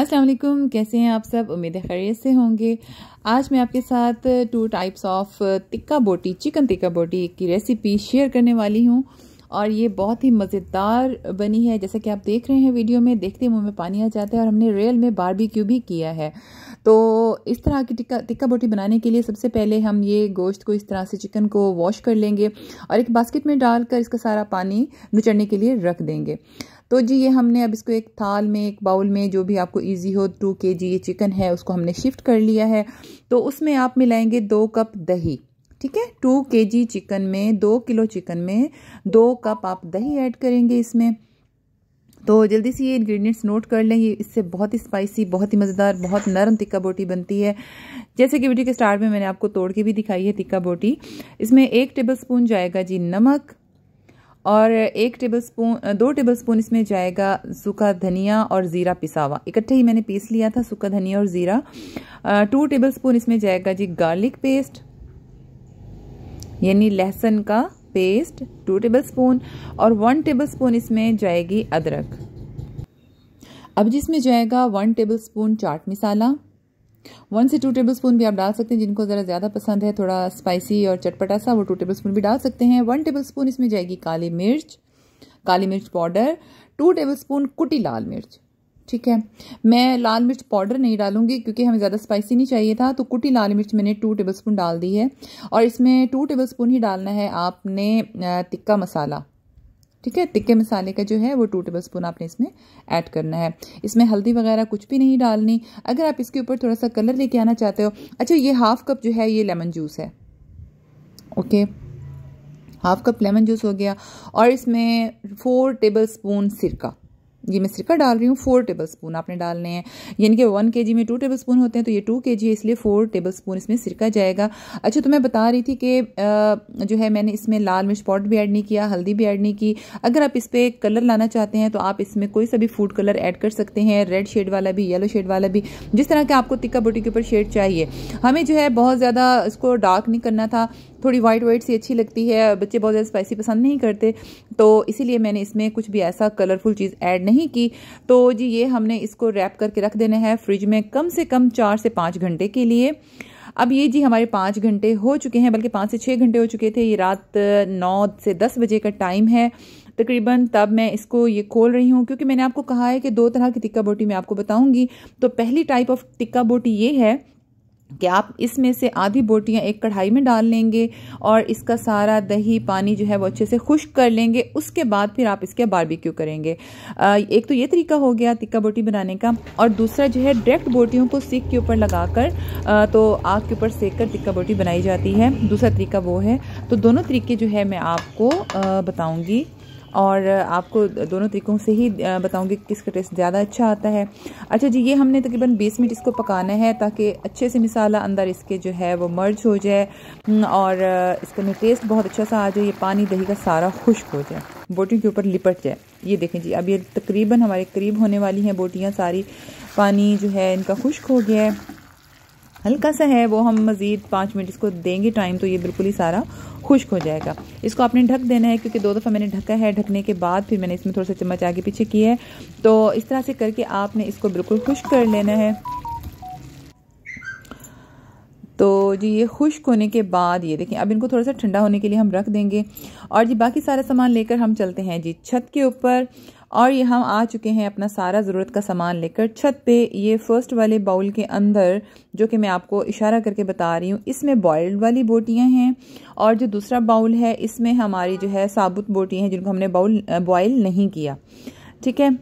अस्सलाम वालेकुम कैसे हैं आप सब उम्मीद है खैरियत से होंगे आज मैं आपके साथ टू टाइप्स ऑफ टिक्का बोटी चिकन टिक्का बोटी की रेसिपी शेयर करने वाली हूँ और ये बहुत ही मज़ेदार बनी है जैसा कि आप देख रहे हैं वीडियो में देखते मुंह में पानी आ जाता है और हमने रेल में बारबेक्यू भी किया है तो इस तरह की टिक्का टिक्का बोटी बनाने के लिए सबसे पहले हम ये गोश्त को इस तरह से चिकन को वॉश कर लेंगे और एक बास्केट में डालकर इसका सारा पानी नुचड़ने के लिए रख देंगे तो जी ये हमने अब इसको एक थाल में एक बाउल में जो भी आपको ईजी हो टू के जी ये चिकन है उसको हमने शिफ्ट कर लिया है तो उसमें आप मिलाएंगे दो कप दही ठीक है टू के जी चिकन में दो किलो चिकन में दो कप आप दही ऐड करेंगे इसमें तो जल्दी से ये इंग्रेडिएंट्स नोट कर लें ये इससे बहुत ही स्पाइसी बहुत ही मज़ेदार बहुत नरम तिक्का बोटी बनती है जैसे कि वीडियो के स्टार्ट में मैंने आपको तोड़ के भी दिखाई है तिक्का बोटी इसमें एक टेबल स्पून जाएगा जी नमक और एक टेबल स्पून दो टेबल स्पून इसमें जाएगा सूखा धनिया और ज़ीरा पिसा हुआ इकट्ठे ही मैंने पीस लिया था सूखा धनिया और ज़ीरा टू टेबल स्पून इसमें जाएगा जी गार्लिक पेस्ट यानी लहसुन का पेस्ट टू टेबल स्पून और वन टेबल स्पून इसमें जाएगी अदरक अब जिसमें जाएगा one tablespoon chaat masala one से टू टेबल स्पून भी आप डाल सकते हैं जिनको ज़रा ज़्यादा पसंद है थोड़ा स्पाइसी और चटपटा सा वो टू टेबल स्पून भी डाल सकते हैं वन टेबल स्पून इसमें जाएगी काली मिर्च काली मिर्च पाउडर टू टेबल स्पून कुटी लाल मिर्च ठीक है मैं लाल मिर्च पाउडर नहीं डालूंगी क्योंकि हमें ज़्यादा स्पाइसी नहीं चाहिए था तो कुटी लाल मिर्च मैंने टू टेबल स्पून डाल दी है और इसमें टू टेबल स्पून ही डालना है आपने टिक्का मसाला ठीक है तिक्के मसाले का जो है वो टू टेबल स्पून आपने इसमें ऐड करना है इसमें हल्दी वगैरह कुछ भी नहीं डालनी अगर आप इसके ऊपर थोड़ा सा कलर लेके आना चाहते हो अच्छा ये हाफ कप जो है ये लेमन जूस है okay half cup lemon juice हो गया और इसमें फोर टेबल स्पून सिरका ये मैं सिरका डाल रही हूँ फोर टेबल स्पून आपने डालने हैं यानी कि वन के में टू टेबल स्पून होते हैं तो ये टू के है इसलिए फोर टेबल स्पून इसमें सिरका जाएगा अच्छा तो मैं बता रही थी कि जो है मैंने इसमें लाल मिर्च पाउडर भी ऐड नहीं किया हल्दी भी ऐड नहीं की अगर आप इस पर कलर लाना चाहते हैं तो आप इसमें कोई सा भी फूड कलर ऐड कर सकते हैं रेड शेड वाला भी येलो शेड वाला भी जिस तरह के आपको तिक्का बोटी के ऊपर शेड चाहिए हमें जो है बहुत ज़्यादा इसको डार्क नहीं करना था थोड़ी वाइट वाइट सी अच्छी लगती है बच्चे बहुत ज़्यादा स्पाइसी पसंद नहीं करते तो इसीलिए मैंने इसमें कुछ भी ऐसा कलरफुल चीज़ ऐड नहीं की तो जी ये हमने इसको रैप करके रख देना है फ्रिज में कम से कम चार से पाँच घंटे के लिए अब ये जी हमारे पाँच घंटे हो चुके हैं बल्कि पाँच से छः घंटे हो चुके थे ये रात नौ से दस बजे का टाइम है तकरीबन तब मैं इसको ये खोल रही हूँ क्योंकि मैंने आपको कहा है कि दो तरह की टिक्का बोटी मैं आपको बताऊँगी तो पहली टाइप ऑफ टिक्का बोटी ये है कि आप इसमें से आधी बोटियाँ एक कढ़ाई में डाल लेंगे और इसका सारा दही पानी जो है वो अच्छे से खुश्क कर लेंगे उसके बाद फिर आप इसके बारबेक्यू करेंगे एक तो ये तरीका हो गया तिक्का बोटी बनाने का और दूसरा जो है डायरेक्ट बोटियों को सीख के ऊपर लगा कर तो आग के ऊपर सेक कर तिक्का बोटी बनाई जाती है दूसरा तरीका वो है तो दोनों तरीके जो है मैं आपको बताऊँगी और आपको दोनों तरीकों से ही बताऊँगी कि किसका टेस्ट ज़्यादा अच्छा आता है अच्छा जी ये हमने तकरीबन बीस मिनट इसको पकाना है ताकि अच्छे से मिसाला अंदर इसके जो है वो मर्ज हो जाए और इसका में टेस्ट बहुत अच्छा सा आ जाए ये पानी दही का सारा खुश्क हो जाए बोटियों के ऊपर लिपट जाए ये देखें जी अब ये तकरीबन हमारे करीब होने वाली हैं बोटियाँ सारी पानी जो है इनका खुश्क हो गया है हल्का सा है वो हम मज़ीद पाँच मिनट इसको देंगे टाइम तो ये बिल्कुल ही सारा खुश्क हो जाएगा इसको आपने ढक देना है क्योंकि दो दफ़ा मैंने ढका है ढकने के बाद फिर मैंने इसमें थोड़ा सा चम्मच आगे पीछे किया है तो इस तरह से करके आपने इसको बिल्कुल खुश्क कर लेना है तो जी ये खुश्क होने के बाद ये देखें अब इनको थोड़ा सा ठंडा होने के लिए हम रख देंगे और जी बाकी सारा सामान लेकर हम चलते हैं जी छत के ऊपर और ये हम आ चुके हैं अपना सारा ज़रूरत का सामान लेकर छत पे ये फ़र्स्ट वाले बाउल के अंदर जो कि मैं आपको इशारा करके बता रही हूँ इसमें बॉयल्ड वाली बोटियाँ हैं और जो दूसरा बाउल है इसमें हमारी जो है साबुत बोटियाँ हैं जिनको हमने बाउल बॉयल नहीं किया ठीक है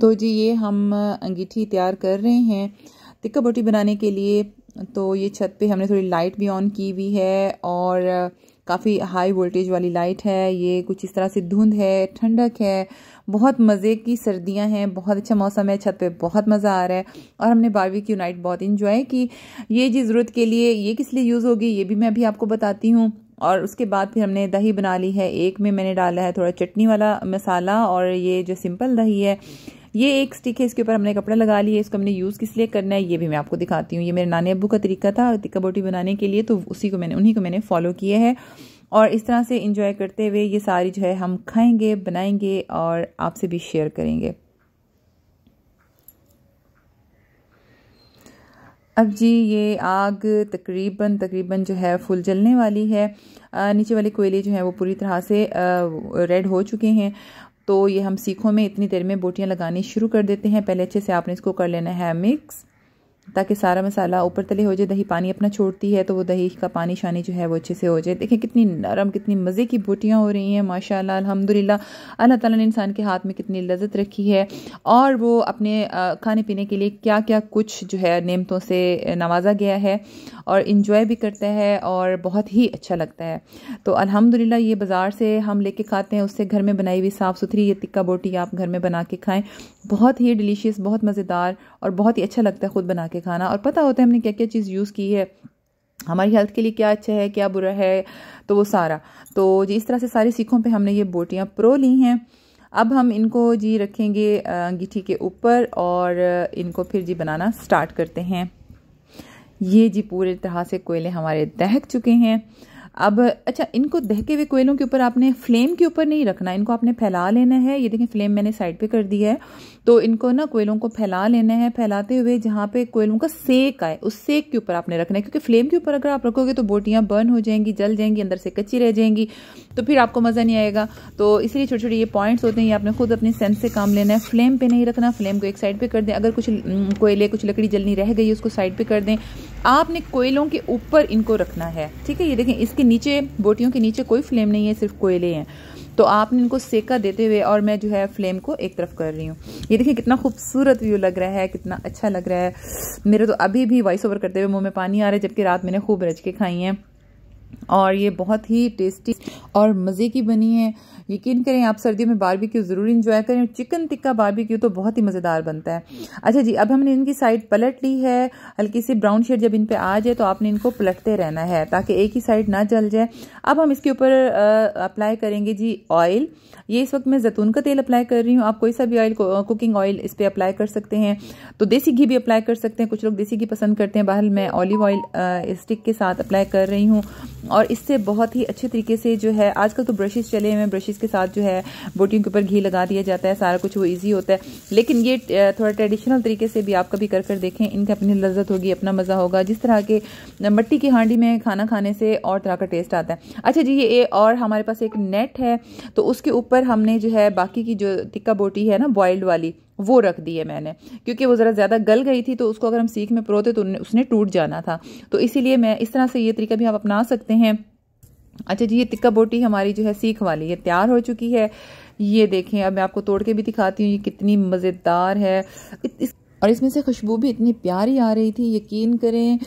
तो जी ये हम अंगीठी तैयार कर रहे हैं तिक्का बोटी बनाने के लिए तो ये छत पे हमने थोड़ी लाइट भी ऑन की हुई है और काफ़ी हाई वोल्टेज वाली लाइट है ये कुछ इस तरह से धुंध है ठंडक है बहुत मज़े की सर्दियां हैं बहुत अच्छा मौसम है छत पे बहुत मज़ा आ रहा है और हमने बारहवीं की नाइट बहुत इन्जॉय की ये जी ज़रूरत के लिए ये किस लिए यूज़ होगी ये भी मैं अभी आपको बताती हूँ और उसके बाद फिर हमने दही बना ली है एक में मैंने डाला है थोड़ा चटनी वाला मसाला और ये जो सिंपल दही है ये एक स्टिक है इसके ऊपर हमने कपड़ा लगा लिया इसको हमने यूज़ किस लिए करना है ये भी मैं आपको दिखाती हूँ ये मेरे नानी अबू का तरीका था टिक्का बोटी बनाने के लिए तो उसी को मैंने उन्हीं को मैंने फॉलो किया है और इस तरह से इंजॉय करते हुए ये सारी जो है हम खाएंगे बनाएंगे और आपसे भी शेयर करेंगे अब जी ये आग तकरीबन तकरीबन जो है फुल जलने वाली है नीचे वाले कोयले जो हैं वो पूरी तरह से रेड हो चुके हैं तो ये हम सीखों में इतनी देर में बोटियाँ लगानी शुरू कर देते हैं पहले अच्छे से आपने इसको कर लेना है मिक्स ताकि सारा मसाला ऊपर तले हो जाए दही पानी अपना छोड़ती है तो वो दही का पानी शानी जो है वो अच्छे से हो जाए देखें कितनी नरम कितनी मज़े की बूटियाँ हो रही हैं माशाल्लाह अल्हम्दुलिल्लाह अल्लाह ताला ने इंसान के हाथ में कितनी लज्जत रखी है और वो अपने खाने पीने के लिए क्या क्या कुछ जो है नियमतों से नवाजा गया है और इन्जॉय भी करता है और बहुत ही अच्छा लगता है तो अलहमदिल्ला ये बाज़ार से हम लेके खाते हैं उससे घर में बनाई हुई साफ़ सुथरी ये तिक्का बोटी आप घर में बना के खाएँ बहुत ही डिलीशियस बहुत मज़ेदार और बहुत ही अच्छा लगता है ख़ुद बना के खाना और पता होता है हमने क्या क्या चीज़ यूज़ की है हमारी हेल्थ के लिए क्या अच्छा है क्या बुरा है तो वो सारा तो जी इस तरह से सारी सीखों पे हमने ये बोटियाँ प्रो ली हैं अब हम इनको जी रखेंगे अंगीठी के ऊपर और इनको फिर जी बनाना स्टार्ट करते हैं ये जी पूरे तरह से कोयले हमारे दहक चुके हैं अब अच्छा इनको दहके हुए कोयलों के ऊपर आपने फ्लेम के ऊपर नहीं रखना इनको आपने फैला लेना है ये देखें फ्लेम मैंने साइड पे कर दी है तो इनको ना कोयलों को फैला लेना है फैलाते हुए जहाँ पे कोयलों का सेक आए उस सेक के ऊपर आपने रखना है क्योंकि फ्लेम के ऊपर अगर आप रखोगे तो बोटियाँ बर्न हो जाएंगी जल जाएंगी अंदर से कच्ची रह जाएंगी तो फिर आपको मज़ा नहीं आएगा तो इसलिए छोटे छोटे ये पॉइंट्स होते हैं ये आपने खुद अपने सेंस से काम लेना है फ्लेम पर नहीं रखना फ्लेम को एक साइड पर कर दें अगर कुछ कोयले कुछ लकड़ी जलनी रह गई उसको साइड पर कर दें आपने कोयलों के ऊपर इनको रखना है ठीक है ये देखें इसके नीचे बोटियों के नीचे कोई फ्लेम नहीं है सिर्फ कोयले हैं तो आपने इनको सेका देते हुए और मैं जो है फ्लेम को एक तरफ कर रही हूँ ये देखिए कितना खूबसूरत व्यू लग रहा है कितना अच्छा लग रहा है मेरे तो अभी भी वॉइस ओवर करते हुए मुंह में पानी आ रहा है जबकि रात मैंने खूब रज के खाई है और ये बहुत ही टेस्टी और मज़े की बनी है यकीन करें आप सर्दियों में बारबेक्यू ज़रूर इंजॉय करें चिकन टिक्का बारबेक्यू तो बहुत ही मज़ेदार बनता है अच्छा जी अब हमने इनकी साइड पलट ली है हल्की सी ब्राउन शेड जब इन पर आ जाए तो आपने इनको पलटते रहना है ताकि एक ही साइड ना जल जाए अब हम इसके ऊपर अप्लाई करेंगे जी ऑयल ये इस वक्त मैं जैतून का तेल अप्लाई कर रही हूँ आप कोई सा भी ऑयल कुकिंग ऑयल इस पर अप्लाई कर सकते हैं तो देसी घी भी अप्लाई कर सकते हैं कुछ लोग देसी घी पसंद करते हैं बाहर मैं ऑलिव ऑयल स्टिक के साथ अप्लाई कर रही हूँ और इससे बहुत ही अच्छे तरीके से जो है है आजकल तो ब्रशेस चले हुए ब्रशेस के साथ जो है बोटियों के ऊपर घी लगा दिया जाता है सारा कुछ वो ईजी होता है लेकिन ये थोड़ा ट्रेडिशनल तरीके से भी आप कभी कर कर देखें इनकी अपनी लज्जत होगी अपना मज़ा होगा जिस तरह के मट्टी की हांडी में खाना खाने से और तरह का टेस्ट आता है अच्छा जी ये और हमारे पास एक नेट है तो उसके ऊपर हमने जो है बाकी की जो टिक्का बोटी है ना बॉयल्ड वाली वो रख दी है मैंने क्योंकि वो ज़रा ज़्यादा गल गई थी तो उसको अगर हम सीख में परोते तो उसने टूट जाना था तो इसीलिए मैं इस तरह से ये तरीका भी आप अपना सकते हैं अच्छा जी ये तिक्का बोटी हमारी जो है सीख वाली ये तैयार हो चुकी है ये देखें अब मैं आपको तोड़ के भी दिखाती हूँ ये कितनी मज़ेदार है इस और इसमें से खुशबू भी इतनी प्यारी आ रही थी यकीन करें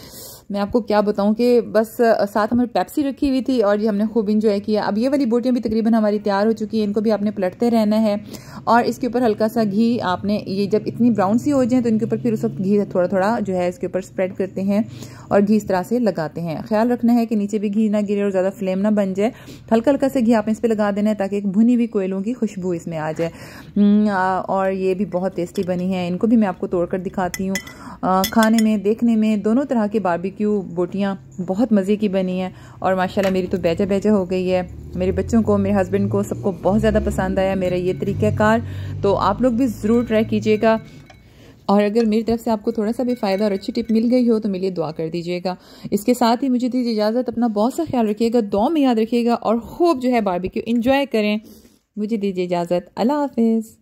मैं आपको क्या बताऊं कि बस साथ हमारी पेप्सी रखी हुई थी और ये हमने खूब इंजॉय किया अब ये वाली बोटियाँ भी तकरीबन हमारी तैयार हो चुकी है इनको भी आपने पलटते रहना है और इसके ऊपर हल्का सा घी आपने ये जब इतनी ब्राउन सी हो जाए तो इनके ऊपर फिर उस वक्त घी थोड़ा थोड़ा जो है इसके ऊपर स्प्रेड करते हैं और घी इस तरह से लगाते हैं ख्याल रखना है कि नीचे भी घी ना गिरे और ज़्यादा फ्लेम ना बन जाए हल्का हल्का से घी आपने इस पर लगा देना है ताकि एक भुनी हुई कोयलों की खुशबू इसमें आ जाए हम्म, और ये भी बहुत टेस्टी बनी है इनको भी मैं आपको तोड़ कर दिखाती हूँ खाने में देखने में दोनों तरह की बारबेक्यू बोटियाँ बहुत मज़े की बनी हैं और माशाल्लाह मेरी तो बेजा बेजा हो गई है मेरे बच्चों को मेरे हस्बैंड को सबको बहुत ज़्यादा पसंद आया मेरा ये तरीक़ाकार तो आप लोग भी ज़रूर ट्राई कीजिएगा और अगर मेरी तरफ से आपको थोड़ा सा भी फ़ायदा और अच्छी टिप मिल गई हो तो मेरे लिए दुआ कर दीजिएगा इसके साथ ही मुझे दीजिए इजाज़त अपना बहुत सा ख्याल रखिएगा दो में याद रखिएगा और खूब जो है बारबेक्यू इंजॉय करें मुझे दीजिए इजाज़त अल्लाह हाफिज़